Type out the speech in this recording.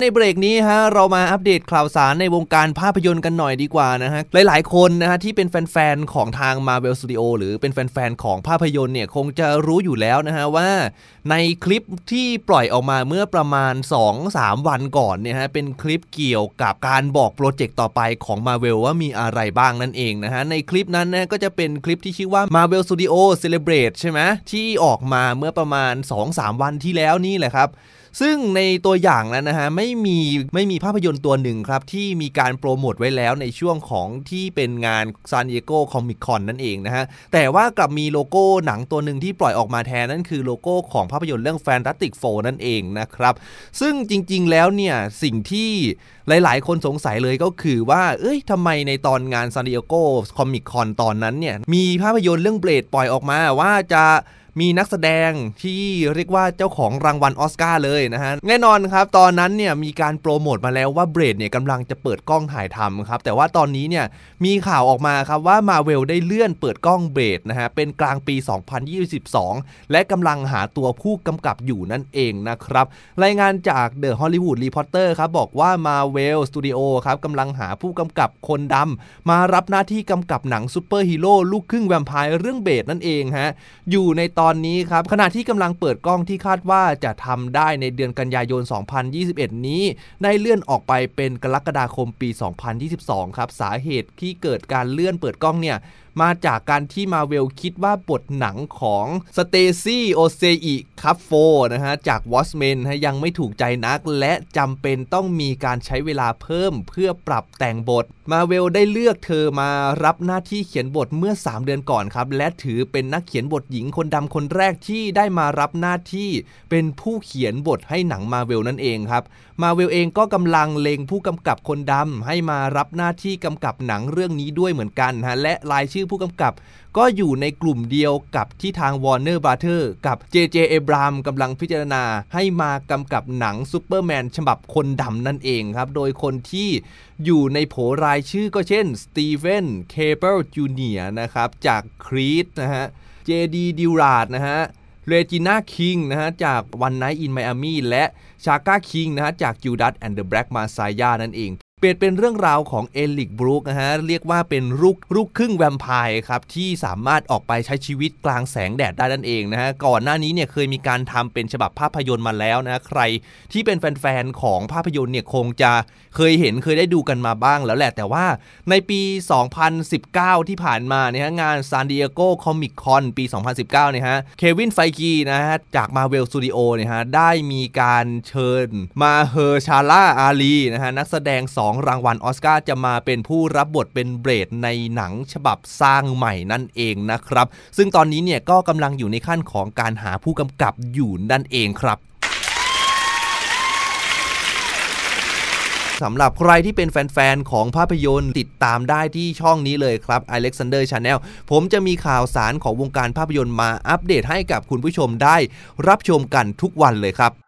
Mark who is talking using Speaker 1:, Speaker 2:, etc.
Speaker 1: ในเบรกนี้ฮะเรามาอัปเดตข่าวสารในวงการภาพยนตร์กันหน่อยดีกว่านะฮะหลาย ๆคนนะฮะที่เป็นแฟนๆของทาง Marvel Studio หรือเป็นแฟนๆของภาพยนตร์เนี่ยคงจะรู้อยู่แล้วนะฮะว่า ในคลิปที่ปล่อยออกมาเมื่อประมาณ 2-3 วันก่อนเนี่ยฮะเป็นคลิปเกี่ยวกับการบอกโปรเจกต์ต่อไปของ Marvel ว่ามีอะไรบ้างนั่นเองนะฮะในคลิปนั้นนะก็จะเป็นคลิปที่ชื่อว่า Marvel Studio Celebrate ใช่ไหมที่ออกมาเมื่อประมาณ 2-3 วันที่แล้วนี่แหละครับซึ่งในตัวอย่างนั้นนะฮะไม่มีไม่มีภาพยนตร์ตัวหนึ่งครับ ที่มีการโปรโมทไว้แล้วในช่วงของที่เป็นงานซานดิเอโกคอมิคอนนั่นเองนะฮะแต่ว่ากลับมีโลโก้หนังตัวหนึ่งที่ปล่อยออกมาแทนนั่นคือโลโก้ของภาพยนตร์เรื่องแฟนตาติกโฟนั่นเองนะครับ ซึ่งจริง ๆแล้วเนี่ย สิ่งที่หลายๆ คนสงสัยเลยก็คือว่า เอ้ยทำไมในตอนงานซานดิเอโกคอมิคคอนตอนนั้นเนี่ยมีภาพยนตร์เรื่องเบลดปล่อยออกมาว่าจะมีนักแสดงที่เรียกว่าเจ้าของรางวัลออสการ์เลยนะฮะ แน่นอนครับ ตอนนั้นเนี่ยมีการโปรโมทมาแล้วว่า เบรดเนี่ยกำลังจะเปิดกล้องถ่ายทำครับ แต่ว่าตอนนี้เนี่ยมีข่าวออกมาครับว่ามาเวลได้เลื่อนเปิดกล้องเบรดนะฮะเป็นกลางปี 2022 และกำลังหาตัวผู้กำกับอยู่นั่นเองนะครับรายงานจากเดอะฮอลลีวูดรีพอร์เตอร์ครับบอกว่ามาเวลสตูดิโอครับกำลังหาผู้กำกับคนดำมารับหน้าที่กำกับหนังซูเปอร์ฮีโร่ลูกครึ่งแวมไพร์เรื่องเบรดนั่นเองฮะอยู่ในตอนอนนี้ครับขณะที่กำลังเปิดกล้องที่คาดว่าจะทำได้ในเดือนกันยายน 2021 นี้ได้เลื่อนออกไปเป็นกรกฎาคมปี 2022 ครับ สาเหตุที่เกิดการเลื่อนเปิดกล้องเนี่ยมาจากการที่มาเวลคิดว่า บทหนังของสเตซี่โอเซอิคัฟโฟนะฮะจากวอชเมนยังไม่ถูกใจนักและจำเป็นต้องมีการใช้เวลาเพิ่มเพื่อปรับแต่งบท มาเวลได้เลือกเธอมารับหน้าที่เขียนบทเมื่อ 3 เดือนก่อนครับ และถือเป็นนักเขียนบทหญิงคนดำคนแรกที่ได้มารับหน้าที่เป็นผู้เขียนบทให้หนังมาเวลนั่นเองครับมาเวลเองก็กำลังเลงผู้กำกับคนดำให้มารับหน้าที่กำกับหนังเรื่องนี้ด้วยเหมือนกันฮะและรายชื่อผู้กำกับก็อยู่ในกลุ่มเดียวกับที่ทาง Warner Brother กับ JJ a b r a m กำลังพิจารณาให้มากำกับหนังซูเปอร์แมนฉบับคนดำนั่นเองครับโดยคนที่อยู่ในโผรายชื่อก็เช่นสตีเฟนเคเบิลจูเนียนะครับจากครีดนะฮะเจดีดิวราดนะฮะเรจิน่าคิงนะฮะจากวันไนท์อินไมอามีและชาก้าคิงนะฮะจากจิวดัสแอนด์เดอะแบล็กมาซายานั่นเองเปลี่ยนเป็นเรื่องราวของเอลิกบรูคนะฮะเรียกว่าเป็นลูก ลูกครึ่งแวมไพร์ครับ ที่สามารถออกไปใช้ชีวิตกลางแสงแดดได้นั่นเองนะฮะก่อนหน้านี้เนี่ยเคยมีการทำเป็นฉบับภาพยนตร์มาแล้วนะใครที่เป็นแฟนๆ ของภาพยนตร์เนี่ยคงจะเคยเห็นเคยได้ดูกันมาบ้างแล้วแหละ แต่ว่าในปี 2019 ที่ผ่านมาเนี่ยงานซานดิเอโกคอมิคคอนปี 2019 เนี่ยฮะเควินไฟกีนะฮะจากมาเวลสตูดิโอเนี่ยฮะได้มีการเชิญมาเฮอร์ชาล่าอาลีนะฮะนักแสดงสอง2รางวัลออสการ์จะมาเป็นผู้รับบทเป็นเบรดในหนังฉบับสร้างใหม่นั่นเองนะครับ ซึ่งตอนนี้เนี่ยก็กำลังอยู่ในขั้นของการหาผู้กำกับอยู่นั่นเองครับสำหรับใครที่เป็นแฟนๆ ของภาพยนตร์ติดตามได้ที่ช่องนี้เลยครับ Alexander Channel ผมจะมีข่าวสารของวงการภาพยนตร์มาอัปเดตให้กับคุณผู้ชมได้ รับชมกันทุกวันเลยครับ